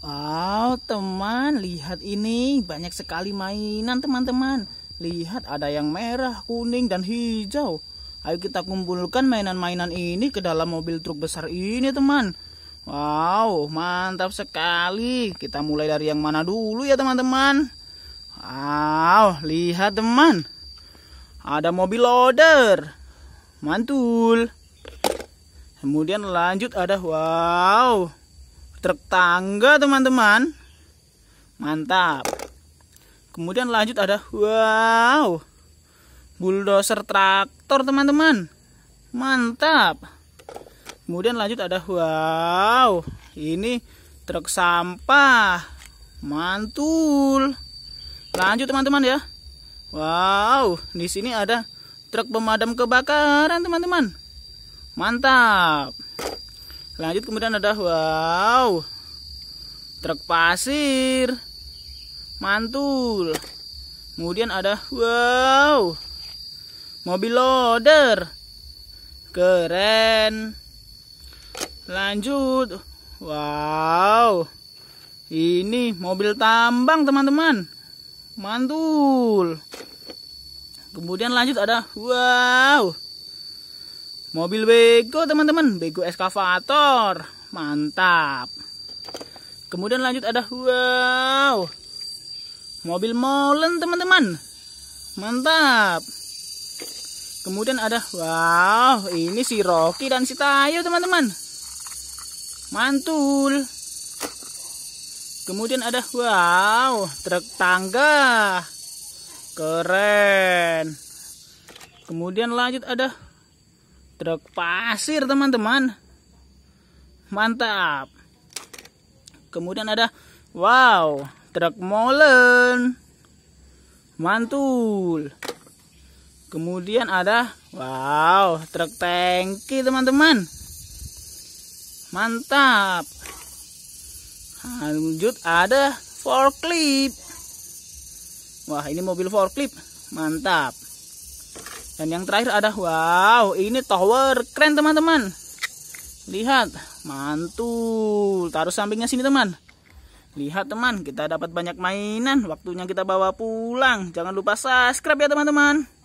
Wow teman lihat ini banyak sekali mainan teman-teman Lihat ada yang merah, kuning, dan hijau Ayo kita kumpulkan mainan-mainan ini ke dalam mobil truk besar ini teman Wow mantap sekali Kita mulai dari yang mana dulu ya teman-teman Wow lihat teman Ada mobil loader Mantul Kemudian lanjut ada wow truk tangga teman-teman mantap kemudian lanjut ada wow bulldozer traktor teman-teman mantap kemudian lanjut ada wow ini truk sampah mantul lanjut teman-teman ya wow di sini ada truk pemadam kebakaran teman-teman mantap lanjut kemudian ada wow truk pasir mantul kemudian ada wow mobil loader keren lanjut wow ini mobil tambang teman-teman mantul kemudian lanjut ada wow Mobil bego teman-teman, bego eskavator. Mantap. Kemudian lanjut ada wow. Mobil molen teman-teman. Mantap. Kemudian ada wow, ini si Rocky dan si Tayo teman-teman. Mantul. Kemudian ada wow, truk tangga. Keren. Kemudian lanjut ada truk pasir teman-teman mantap kemudian ada wow truk molen mantul kemudian ada wow truk tangki teman-teman mantap lanjut ada forklift wah ini mobil forklift mantap dan yang terakhir ada wow, ini tower keren teman-teman. Lihat, mantul. Taruh sampingnya sini teman. Lihat teman, kita dapat banyak mainan. Waktunya kita bawa pulang. Jangan lupa subscribe ya teman-teman.